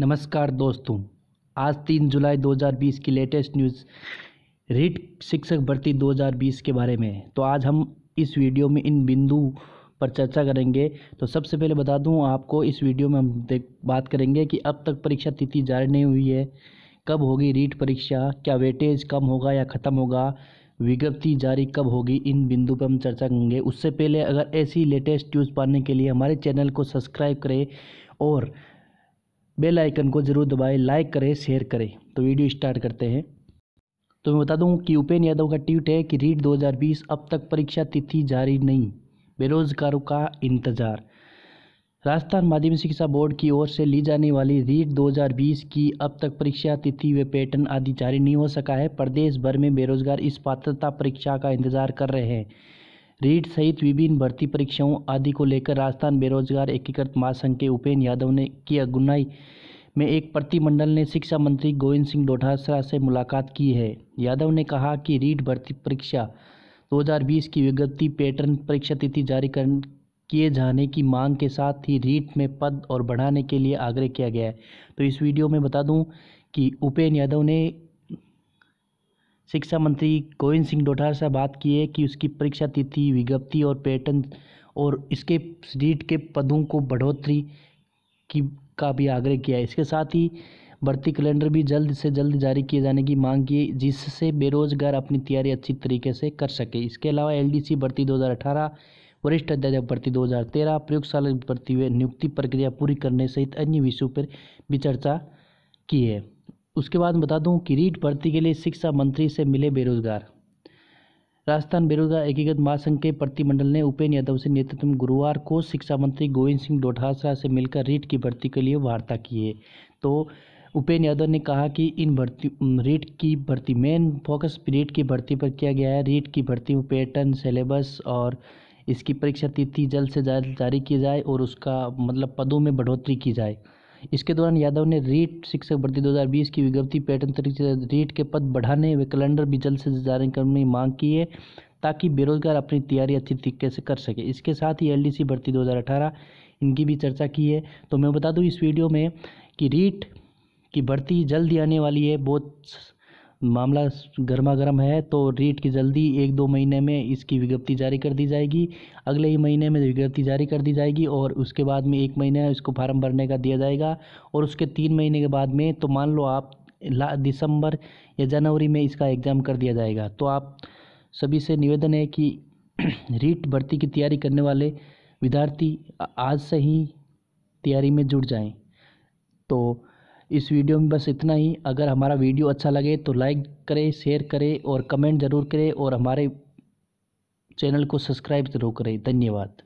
नमस्कार दोस्तों आज तीन जुलाई 2020 की लेटेस्ट न्यूज़ रीट शिक्षक भर्ती 2020 के बारे में तो आज हम इस वीडियो में इन बिंदु पर चर्चा करेंगे तो सबसे पहले बता दूं आपको इस वीडियो में हम देख बात करेंगे कि अब तक परीक्षा तिथि जारी नहीं हुई है कब होगी रीट परीक्षा क्या वेटेज कम होगा या ख़त्म होगा विज्ञप्ति जारी कब होगी इन बिंदु पर हम चर्चा करेंगे उससे पहले अगर ऐसी लेटेस्ट न्यूज़ पाने के लिए हमारे चैनल को सब्सक्राइब करें और बेल आइकन को ज़रूर दबाएं लाइक करें शेयर करें तो वीडियो स्टार्ट करते हैं तो मैं बता दूं कि उपेन यादव का ट्वीट है कि रीट 2020 अब तक परीक्षा तिथि जारी नहीं बेरोजगारों का इंतजार राजस्थान माध्यमिक शिक्षा बोर्ड की ओर से ली जाने वाली रीट 2020 की अब तक परीक्षा तिथि व पैटर्न आदि जारी नहीं हो सका है प्रदेश भर में बेरोजगार इस पात्रता परीक्षा का इंतजार कर रहे हैं रीट सहित विभिन्न भर्ती परीक्षाओं आदि को लेकर राजस्थान बेरोजगार एकीकृत महासंघ के उपेन्द्र यादव ने की अगुनाई में एक प्रतिमंडल ने शिक्षा मंत्री गोविंद सिंह डोटासरा से मुलाकात की है यादव ने कहा कि रीट भर्ती परीक्षा 2020 की विज्ञप्ति पैटर्न परीक्षा तिथि जारी कर किए जाने की मांग के साथ ही रीट में पद और बढ़ाने के लिए आग्रह किया गया है तो इस वीडियो में बता दूं कि उपेन्द्र यादव ने शिक्षा मंत्री गोविंद सिंह डोटार से बात की है कि उसकी परीक्षा तिथि विज्ञप्ति और पैटर्न और इसके सीट के पदों को बढ़ोतरी की का भी आग्रह किया है इसके साथ ही भर्ती कैलेंडर भी जल्द से जल्द जारी किए जाने की मांग की जिससे बेरोजगार अपनी तैयारी अच्छी तरीके से कर सके इसके अलावा एलडीसी भर्ती 2018 वरिष्ठ अध्यापक भर्ती 2013 प्रयोगशाला भर्ती हुए नियुक्ति प्रक्रिया पूरी करने सहित अन्य विषयों पर भी चर्चा की है उसके बाद बता दूं कि रीट भर्ती के लिए शिक्षा मंत्री से मिले बेरोजगार राजस्थान बेरोजगार एकीकृत महासंघ के प्रतिमंडल ने उपेन यादव से नेतृत्व में गुरुवार को शिक्षा मंत्री गोविंद सिंह डोठासरा से मिलकर रीट की भर्ती के लिए वार्ता की है तो उपेन यादव ने कहा कि इन भर्ती रीट की भर्ती मेन फोकस रीट की भर्ती पर किया गया है रीट की भर्ती में पैटर्न सिलेबस और इसकी परीक्षा तिथि जल्द से जल्द जारी की जाए और उसका मतलब पदों में बढ़ोतरी की जाए इसके दौरान यादव ने रीट शिक्षक भर्ती 2020 की विज्ञप्ति पैटर्न तरीके से रीट के पद बढ़ाने व कैलेंडर भी जल्द से जल्द जारी करने की मांग की है ताकि बेरोजगार अपनी तैयारी अच्छी तरीके से कर सके इसके साथ ही एलडीसी भर्ती 2018 इनकी भी चर्चा की है तो मैं बता दूँ इस वीडियो में कि रीट की भर्ती जल्द ही आने वाली है बहुत मामला गर्मा गर्म है तो रीट की जल्दी एक दो महीने में इसकी विज्ञप्ति जारी कर दी जाएगी अगले ही महीने में विज्ञप्ति जारी कर दी जाएगी और उसके बाद में एक महीने इसको फार्म भरने का दिया जाएगा और उसके तीन महीने के बाद में तो मान लो आप दिसंबर या जनवरी में इसका एग्ज़ाम कर दिया जाएगा तो आप सभी से निवेदन है कि रीट भर्ती की तैयारी करने वाले विद्यार्थी आज से ही तैयारी में जुट जाएँ तो इस वीडियो में बस इतना ही अगर हमारा वीडियो अच्छा लगे तो लाइक करें शेयर करें और कमेंट ज़रूर करें और हमारे चैनल को सब्सक्राइब ज़रूर करें धन्यवाद